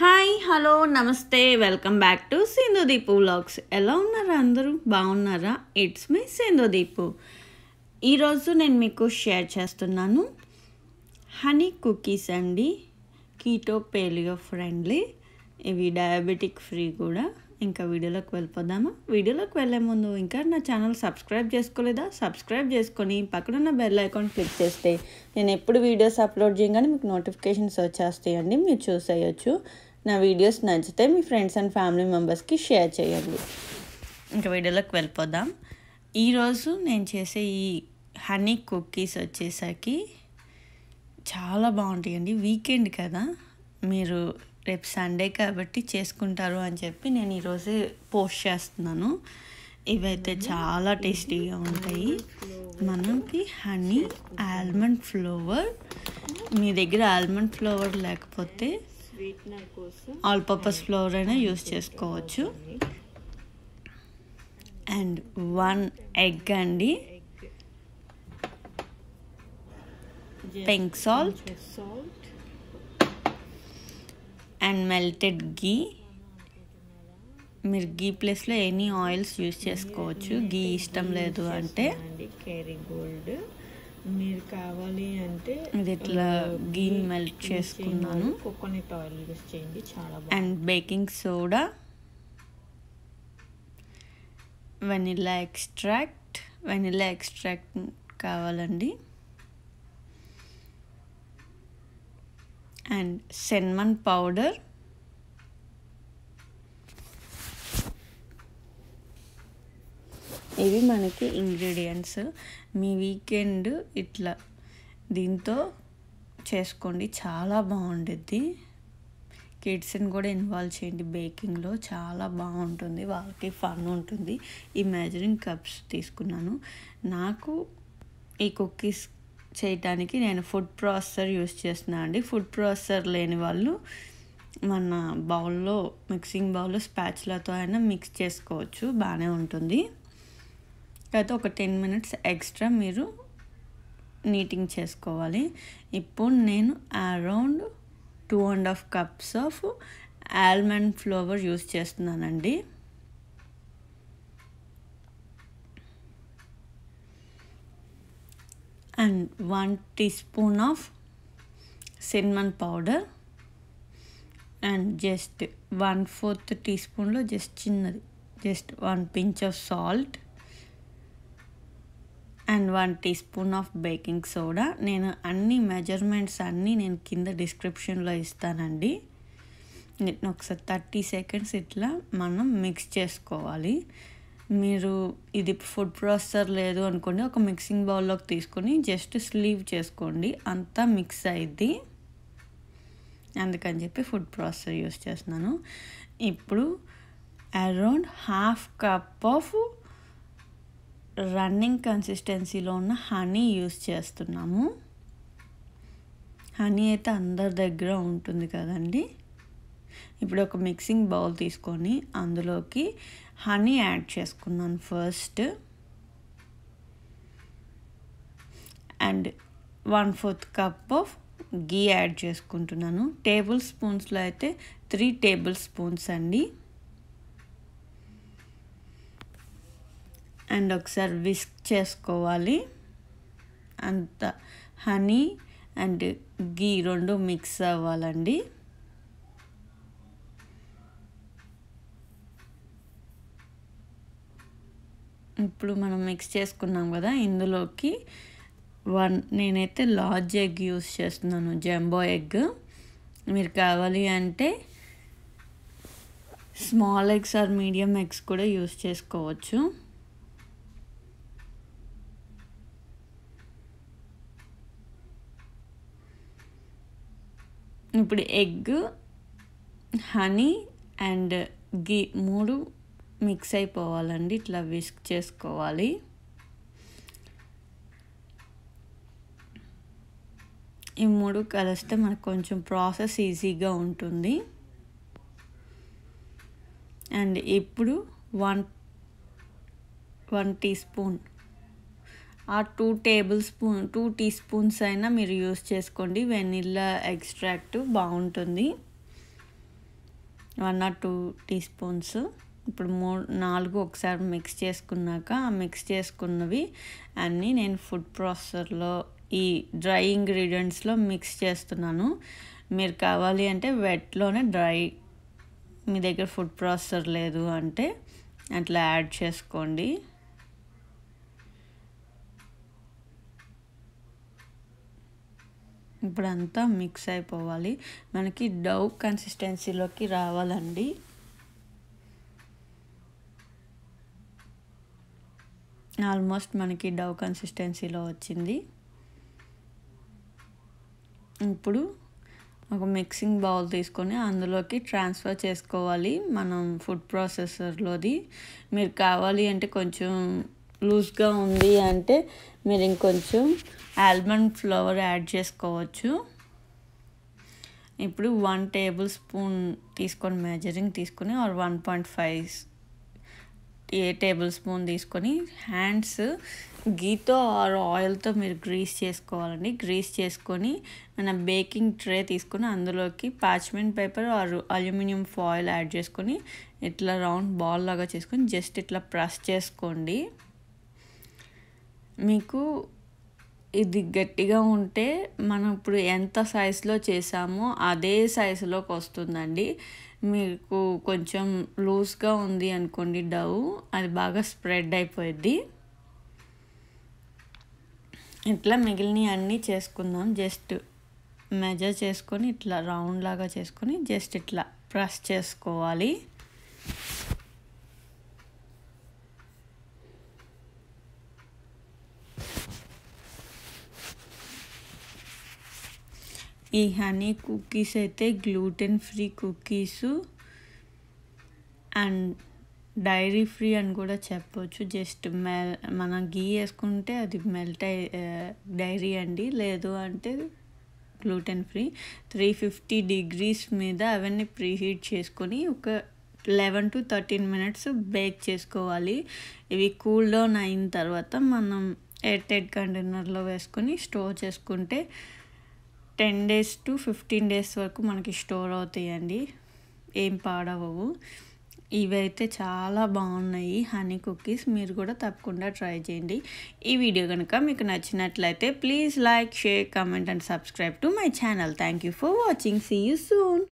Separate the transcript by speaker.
Speaker 1: hi hello నమస్తే welcome back to Sindhudeepu vlogs ఎలా ఉన్నారా అందరూ బాగున్నారా ఇట్స్ మీ సింధుదీపు ఈరోజు నేను మీకు షేర్ చేస్తున్నాను హనీ కుకీస్ అండి కీటో పేలియో ఫ్రెండ్లీ ఇవి డయాబెటిక్ ఫ్రీ కూడా ఇంకా వీడియోలోకి వెళ్ళిపోదామా వీడియోలోకి వెళ్ళే ముందు ఇంకా నా ఛానల్ సబ్స్క్రైబ్ చేసుకోలేదా సబ్స్క్రైబ్ చేసుకొని ఉన్న బెల్ ఐకాన్ క్లిక్ చేస్తే నేను ఎప్పుడు వీడియోస్ అప్లోడ్ చేయగానే మీకు నోటిఫికేషన్స్ వచ్చేస్తాయండి మీరు చూసేయచ్చు నా వీడియోస్ నచ్చితే మీ ఫ్రెండ్స్ అండ్ ఫ్యామిలీ మెంబర్స్కి షేర్ చేయండి ఇంకా వీడియోలోకి వెళ్ళిపోదాం ఈరోజు నేను చేసే ఈ హనీ కుక్కీస్ వచ్చేసరికి చాలా బాగుంటాయండి వీకెండ్ కదా మీరు రేపు సండే కాబట్టి చేసుకుంటారు అని చెప్పి నేను ఈరోజే పోస్ట్ చేస్తున్నాను ఇవైతే చాలా టేస్టీగా ఉంటాయి మనకి హనీ ఆల్మండ్ ఫ్లోవర్ మీ దగ్గర ఆల్మండ్ ఫ్లోవర్ లేకపోతే స్వీట్నర్ కోసం ఆల్ పర్పస్ ఫ్లోర్ అయినా యూస్ చేసుకోవచ్చు అండ్ వన్ ఎగ్ అండి pink salt salt and melted ghee మీరు గీ ప్లేస్లో ఎనీ ఆయిల్స్ యూస్ చేసుకోవచ్చు గీ ఇష్టం లేదు అంటే గోల్డ్ మీరు కావాలి అంటే అది ఇట్లా గీన్ మెల్ట్ చేసుకున్నాను కోకోనట్ ఆయిల్ యూస్ చేయండి చాలా and baking soda vanilla extract vanilla extract కావాలండి అండ్ సెన్మన్ పౌడర్ ఇవి మనకి ఇంగ్రీడియంట్స్ మీ వీకెండ్ ఇట్లా దీంతో చేసుకోండి చాలా బాగుండుద్ది కిడ్స్ని కూడా ఇన్వాల్వ్ చేయండి బేకింగ్లో చాలా బాగుంటుంది వాళ్ళకి ఫన్ ఉంటుంది ఈ మెజరింగ్ కప్స్ తీసుకున్నాను నాకు ఈ కుక్కీస్ చేయటానికి నేను ఫుడ్ ప్రాసెసర్ యూస్ చేస్తున్నాను అండి ఫుడ్ ప్రాసెసర్ లేని వాళ్ళు మన బౌల్లో మిక్సింగ్ బౌల్లో స్పాచ్లతో అయినా మిక్స్ చేసుకోవచ్చు బాగానే ఉంటుంది అయితే ఒక టెన్ మినిట్స్ ఎక్స్ట్రా మీరు నీటింగ్ చేసుకోవాలి ఇప్పుడు నేను around two and half cups of almond flour use చేస్తున్నానండి and one teaspoon of cinnamon powder and just one fourth టీ స్పూన్లో జస్ట్ చిన్నది just one pinch of salt and one teaspoon of baking soda నేను అన్ని measurements అన్నీ నేను కింద డిస్క్రిప్షన్లో ఇస్తానండి నేను ఒకసారి థర్టీ సెకండ్స్ ఇట్లా మనం మిక్స్ చేసుకోవాలి మీరు ఇది ఫుడ్ ప్రాసెసర్ లేదు అనుకోండి ఒక మిక్సింగ్ బౌల్లోకి తీసుకొని జస్ట్ స్లీవ్ చేసుకోండి అంతా మిక్స్ అయింది అందుకని చెప్పి ఫుడ్ ప్రాసెసర్ యూస్ చేస్తున్నాను ఇప్పుడు around half cup of running కన్సిస్టెన్సీలో ఉన్న హనీ యూస్ చేస్తున్నాము హనీ అయితే అందరి దగ్గర ఉంటుంది కదండి ఇప్పుడు ఒక మిక్సింగ్ బౌల్ తీసుకొని అందులోకి హనీ యాడ్ చేసుకున్నాను first and one fourth cup of ghee add చేసుకుంటున్నాను టేబుల్ స్పూన్స్లో అయితే త్రీ టేబుల్ స్పూన్స్ అండి అండ్ ఒకసారి విస్క్ చేసుకోవాలి అంత హనీ అండ్ గీ రెండు మిక్స్ అవ్వాలండి ఇప్పుడు మనం మిక్స్ చేసుకున్నాం కదా ఇందులోకి వన్ నేనైతే లార్జ్ ఎగ్ యూస్ చేస్తున్నాను జంబో ఎగ్ మీరు కావాలి అంటే small eggs or medium eggs కూడా యూస్ చేసుకోవచ్చు ఇప్పుడు ఎగ్ హనీ అండ్ గీ మూడు మిక్స్ అయిపోవాలండి ఇట్లా విస్క్ చేసుకోవాలి ఈ మూడు కలిస్తే మనకు కొంచెం ప్రాసెస్ ఈజీగా ఉంటుంది అండ్ ఇప్పుడు వన్ వన్ టీ స్పూన్ ఆ two tablespoon two teaspoons అయినా మీరు యూస్ చేసుకోండి వెనిల్లా ఎక్స్ట్రాక్ట్ బాగుంటుంది one or two teaspoons ఇప్పుడు మూ నాలుగు ఒకసారి మిక్స్ చేసుకున్నాక ఆ మిక్స్ చేసుకున్నవి అన్నీ నేను ఫుడ్ ప్రాసెసర్లో ఈ డ్రై ఇంగ్రీడియంట్స్లో మిక్స్ చేస్తున్నాను మీరు కావాలి అంటే వెట్లోనే డ్రై మీ దగ్గర ఫుడ్ ప్రాసెసర్ లేదు అంటే అట్లా యాడ్ చేసుకోండి ఇప్పుడు అంతా మిక్స్ అయిపోవాలి మనకి డవ్ కన్సిస్టెన్సీలోకి రావాలండి ఆల్మోస్ట్ మనకి డవ్ కన్సిస్టెన్సీలో వచ్చింది ఇప్పుడు ఒక మిక్సింగ్ బౌల్ తీసుకొని అందులోకి ట్రాన్స్ఫర్ చేసుకోవాలి మనం ఫుడ్ ప్రాసెసర్లోది మీరు కావాలి అంటే కొంచెం లూజ్గా ఉంది అంటే మీరు ఇంకొంచెం ఆల్మండ్ ఫ్లవర్ యాడ్ చేసుకోవచ్చు ఇప్పుడు వన్ టేబుల్ స్పూన్ తీసుకొని మెజరింగ్ తీసుకొని or one point five a tablespoon తీసుకొని హ్యాండ్స్ గీతో ఆర్ ఆయిల్తో మీరు గ్రీస్ చేసుకోవాలండి గ్రీస్ చేసుకొని మన బేకింగ్ ట్రే తీసుకొని అందులోకి parchment paper or aluminium foil add చేసుకొని ఇట్లా రౌండ్ బాల్ లాగా చేసుకొని జస్ట్ ఇట్లా ప్రెస్ చేసుకోండి మీకు ఇది గట్టిగా ఉంటే మనం ఇప్పుడు ఎంత సైజులో చేసామో అదే సైజులోకి వస్తుందండి మీకు కొంచెం లూజ్గా ఉంది అనుకోండి డవ్ అది బాగా స్ప్రెడ్ అయిపోయింది ఇట్లా మిగిలినవి అన్నీ చేసుకుందాం జస్ట్ మెజర్ చేసుకొని ఇట్లా రౌండ్ లాగా చేసుకొని జస్ట్ ఇట్లా ప్రెస్ చేసుకోవాలి ఈ హనీ కుకీస్ అయితే gluten free cookies and dairy free అని కూడా చెప్పవచ్చు జస్ట్ మెల్ మనం గీ వేసుకుంటే అది మెల్ట్ డైరీ అండి లేదు అంటే gluten free three fifty degrees మీద అవన్నీ ప్రీహీట్ చేసుకొని ఒక eleven to thirteen minutes bake చేసుకోవాలి ఇవి కూల్ డౌన్ అయిన తర్వాత మనం ఎయిర్ టైట్ కంటైనర్లో వేసుకొని స్టోర్ చేసుకుంటే ten days to fifteen days వరకు మనకి స్టోర్ అవుతాయండి ఏం పాడవవు ఇవైతే చాలా బాగున్నాయి హనీ కుకీస్ మీరు కూడా తప్పకుండా ట్రై చేయండి ఈ వీడియో కనుక మీకు నచ్చినట్లయితే please like share comment and subscribe to my channel thank for watching see you soon